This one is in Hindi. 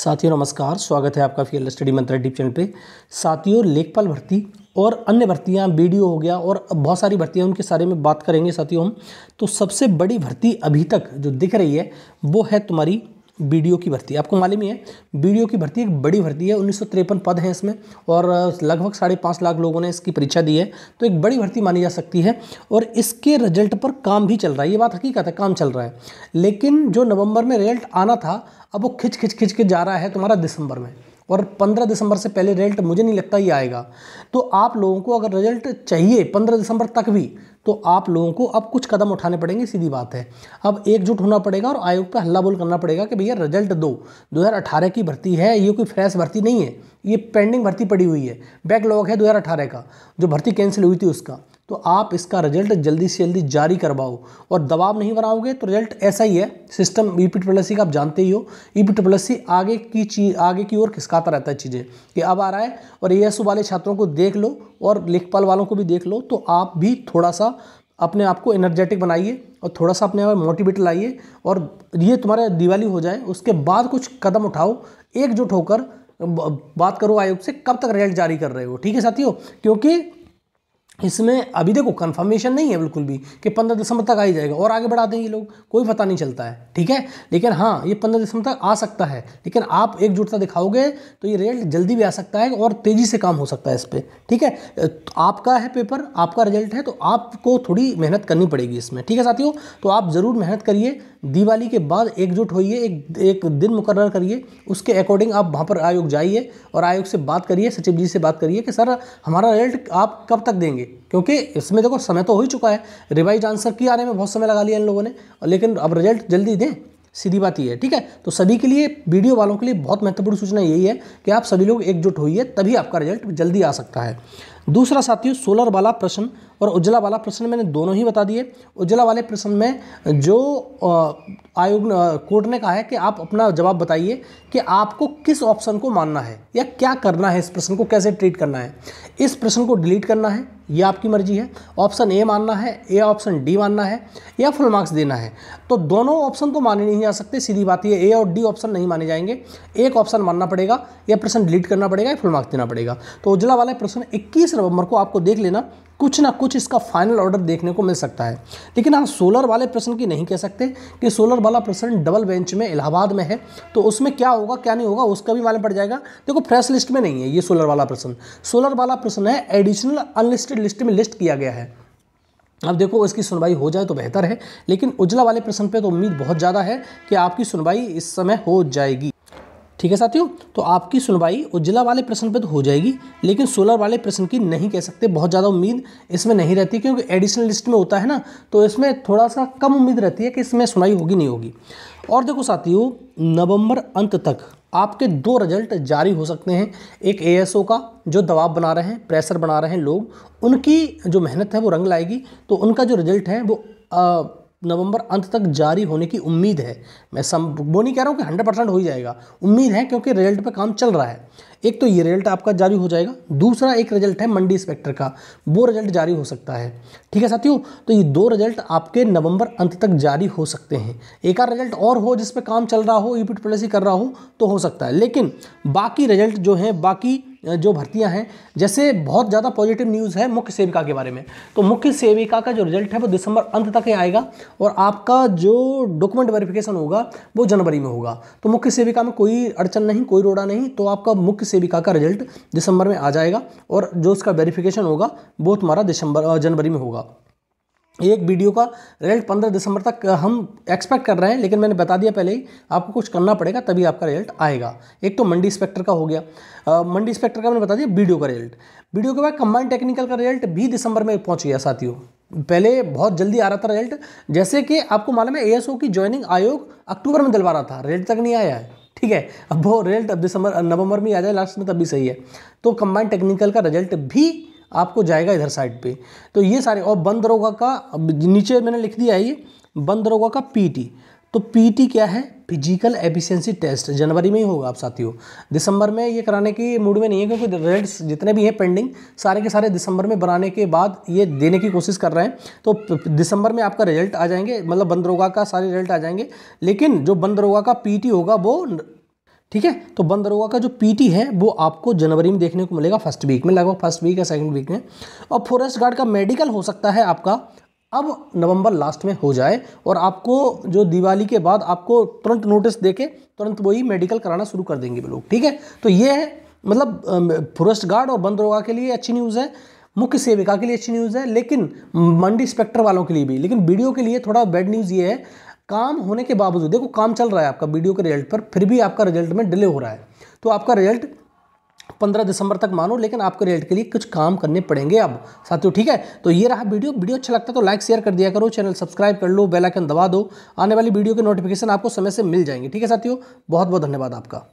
साथियों नमस्कार स्वागत है आपका field study Mantra deep channel पे साथियों लेखपाल भर्ती और अन्य भर्तियां वीडियो हो गया और बहुत सारी भर्तियां उनके सारे में बात करेंगे साथियों हम तो सबसे बड़ी भर्ती अभी तक जो दिख रही है वो है तुम्हारी बीडीओ की भर्ती आपको मालूम ही है बीडीओ की भर्ती एक बड़ी भर्ती है उन्नीस पद हैं इसमें और लगभग साढ़े पाँच लाख लोगों ने इसकी परीक्षा दी है तो एक बड़ी भर्ती मानी जा सकती है और इसके रिजल्ट पर काम भी चल रहा है ये बात हकीकत है काम चल रहा है लेकिन जो नवंबर में रिजल्ट आना था अब वो खिंच खिंच खिंच के जा रहा है तुम्हारा दिसंबर में और 15 दिसंबर से पहले रिजल्ट मुझे नहीं लगता ये आएगा तो आप लोगों को अगर रिजल्ट चाहिए 15 दिसंबर तक भी तो आप लोगों को अब कुछ कदम उठाने पड़ेंगे सीधी बात है अब एकजुट होना पड़ेगा और आयोग पर हल्ला बोल करना पड़ेगा कि भैया रिजल्ट दो 2018 की भर्ती है ये कोई फ्रेश भर्ती नहीं है ये पेंडिंग भर्ती पड़ी हुई है बैकलॉग है 2018 का जो भर्ती कैंसिल हुई थी उसका तो आप इसका रिजल्ट जल्दी से जल्दी जारी करवाओ और दबाव नहीं बनाओगे तो रिजल्ट ऐसा ही है सिस्टम ई पी का आप जानते ही हो ई पी ट्रिपल आगे की चीज आगे की ओर खिसकाता रहता है चीज़ें कि अब आ रहा है और ए वाले छात्रों को देख लो और लेखपाल वालों को भी देख लो तो आप भी थोड़ा सा अपने आप को एनर्जेटिक बनाइए और थोड़ा सा अपने आप मोटिवेट लाइए और ये तुम्हारा दिवाली हो जाए उसके बाद कुछ कदम उठाओ एकजुट होकर बात करो आयोग से कब तक रिजल्ट जारी कर रहे हो ठीक है साथियों क्योंकि इसमें अभी देखो कंफर्मेशन नहीं है बिल्कुल भी कि पंद्रह दिसंबर तक आ ही जाएगा और आगे बढ़ा दें ये लोग कोई पता नहीं चलता है ठीक है लेकिन हाँ ये पंद्रह दिसंबर तक आ सकता है लेकिन आप एकजुटता दिखाओगे तो ये रिजल्ट जल्दी भी आ सकता है और तेज़ी से काम हो सकता है इस पर ठीक है तो आपका है पेपर आपका रिजल्ट है तो आपको थोड़ी मेहनत करनी पड़ेगी इसमें ठीक है साथियों तो आप ज़रूर मेहनत करिए दिवाली के बाद एकजुट होइए एक एक दिन मुकर करिए उसके अकॉर्डिंग आप वहाँ पर आयोग जाइए और आयोग से बात करिए सचिव जी से बात करिए कि सर हमारा रिजल्ट आप कब तक देंगे क्योंकि इसमें देखो समय तो हो ही चुका है रिवाइज आंसर की आने में बहुत समय लगा लिया इन लोगों ने लेकिन अब रिजल्ट जल्दी दें सीधी बात ये है ठीक है तो सभी के लिए वीडियो वालों के लिए बहुत महत्वपूर्ण सूचना यही है कि आप सभी लोग एकजुट होइए तभी आपका रिजल्ट जल्दी आ सकता है दूसरा साथियों सोलर वाला प्रश्न और उज्ज्वला वाला प्रश्न मैंने दोनों ही बता दिए उज्ज्वला वाले प्रश्न में जो आयोग कोर्ट ने कहा है कि आप अपना जवाब बताइए कि आपको किस ऑप्शन को मानना है या क्या करना है इस प्रश्न को कैसे ट्रीट करना है इस प्रश्न को डिलीट करना है ये आपकी मर्जी है ऑप्शन ए मानना है ए ऑप्शन डी मानना है या फुल मार्क्स देना है तो दोनों ऑप्शन तो माने नहीं जा सकते सीधी बात ये ए और डी ऑप्शन नहीं माने जाएंगे एक ऑप्शन मानना पड़ेगा या प्रश्न डिलीट करना पड़ेगा या फुल मार्क्स देना पड़ेगा तो उजला वाला प्रश्न 21 नवंबर को आपको देख लेना कुछ ना कुछ इसका फाइनल ऑर्डर देखने को मिल सकता है लेकिन हाँ सोलर वाले प्रश्न की नहीं कह सकते कि सोलर वाला प्रश्न डबल बेंच में इलाहाबाद में है तो उसमें क्या होगा क्या नहीं होगा उसका भी मालूम पड़ जाएगा देखो फ्रेश लिस्ट में नहीं है ये सोलर वाला प्रश्न सोलर वाला प्रश्न है एडिशनल अनलिस्टेड लिस्ट में लिस्ट किया गया है अब देखो इसकी सुनवाई हो जाए तो बेहतर है लेकिन उजला वाले प्रश्न पे तो उम्मीद बहुत ज़्यादा है कि आपकी सुनवाई इस समय हो जाएगी ठीक है साथियों तो आपकी सुनवाई उज्ज्वला वाले प्रश्न पर तो हो जाएगी लेकिन सोलर वाले प्रश्न की नहीं कह सकते बहुत ज़्यादा उम्मीद इसमें नहीं रहती क्योंकि एडिशनल लिस्ट में होता है ना तो इसमें थोड़ा सा कम उम्मीद रहती है कि इसमें सुनवाई होगी नहीं होगी और देखो साथियों नवंबर अंत तक आपके दो रिजल्ट जारी हो सकते हैं एक ए का जो दबाव बना रहे हैं प्रेशर बना रहे हैं लोग उनकी जो मेहनत है वो रंग लाएगी तो उनका जो रिजल्ट है वो नवंबर अंत तक जारी होने की उम्मीद है मैं सम वो नहीं कह रहा हूँ कि हंड्रेड परसेंट हो ही जाएगा उम्मीद है क्योंकि रिजल्ट पे काम चल रहा है एक तो ये रिजल्ट आपका जारी हो जाएगा दूसरा एक रिजल्ट है मंडी इंस्पेक्टर का वो रिजल्ट जारी हो सकता है ठीक है साथियों तो ये दो रिजल्ट आपके नवंबर अंत तक जारी हो सकते हैं एक आध रिजल्ट और हो जिस पर काम चल रहा हो ई पी पॉलिसी कर रहा हो तो हो सकता है लेकिन बाकी रिजल्ट जो हैं बाकी जो भर्तियां हैं जैसे बहुत ज़्यादा पॉजिटिव न्यूज़ है मुख्य सेविका के बारे में तो मुख्य सेविका का जो रिजल्ट है वो दिसंबर अंत तक ही आएगा और आपका जो डॉक्यूमेंट वेरिफिकेशन होगा वो जनवरी में होगा तो मुख्य सेविका में कोई अड़चन नहीं कोई रोड़ा नहीं तो आपका मुख्य सेविका का रिजल्ट दिसंबर में आ जाएगा और जो उसका वेरिफिकेशन होगा वो तुम्हारा दिसंबर जनवरी में होगा एक वीडियो का रिजल्ट 15 दिसंबर तक हम एक्सपेक्ट कर रहे हैं लेकिन मैंने बता दिया पहले ही आपको कुछ करना पड़ेगा तभी आपका रिजल्ट आएगा एक तो मंडी स्पेक्टर का हो गया आ, मंडी स्पेक्टर का मैंने बता दिया वीडियो का रिजल्ट वीडियो के बाद कंबाइंड टेक्निकल का रिजल्ट भी दिसंबर में पहुँच गया साथियों पहले बहुत जल्दी आ रहा था रिजल्ट जैसे कि आपको मालूम है ए की ज्वाइनिंग आयोग अक्टूबर में दिलवा रहा था रिजल्ट तक नहीं आया है ठीक है अब वो रिजल्ट अब दिसंबर नवंबर में आ जाए लास्ट में तब सही है तो कंबाइंड टेक्निकल का रिजल्ट भी आपको जाएगा इधर साइड पे तो ये सारे और बंद दरोगा का नीचे मैंने लिख दिया है ये बंद दरोगा का पीटी तो पीटी क्या है फिजिकल एफिशिएंसी टेस्ट जनवरी में ही होगा आप साथियों दिसंबर में ये कराने की मूड में नहीं है क्योंकि रेट्स जितने भी हैं पेंडिंग सारे के सारे दिसंबर में बनाने के बाद ये देने की कोशिश कर रहे हैं तो दिसंबर में आपका रिजल्ट आ जाएंगे मतलब बंद रोगा का सारे रिजल्ट आ जाएंगे लेकिन जो बंद रोगा का पी होगा वो ठीक है तो बंद दरोगा का जो पीटी है वो आपको जनवरी में देखने को मिलेगा फर्स्ट वीक में लगभग फर्स्ट वीक या सेकंड वीक में और फॉरेस्ट गार्ड का मेडिकल हो सकता है आपका अब नवंबर लास्ट में हो जाए और आपको जो दिवाली के बाद आपको तुरंत नोटिस देके तुरंत वही मेडिकल कराना शुरू कर देंगे लोग ठीक है तो ये है मतलब फॉरेस्ट गार्ड और बंद के लिए अच्छी न्यूज़ है मुख्य सेविका के लिए अच्छी न्यूज़ है लेकिन मंडी स्पेक्टर वालों के लिए भी लेकिन वीडियो के लिए थोड़ा बैड न्यूज़ ये है काम होने के बावजूद देखो काम चल रहा है आपका वीडियो के रिजल्ट पर फिर भी आपका रिजल्ट में डिले हो रहा है तो आपका रिजल्ट पंद्रह दिसंबर तक मानो लेकिन आपके रिजल्ट के लिए कुछ काम करने पड़ेंगे अब साथियों ठीक है तो ये रहा वीडियो वीडियो अच्छा लगता है तो लाइक शेयर कर दिया करो चैनल सब्सक्राइब कर लो बेल आइकन दबा दो आने वाली वीडियो के नोटिफिकेशन आपको समय से मिल जाएंगे ठीक है साथियों बहुत बहुत धन्यवाद आपका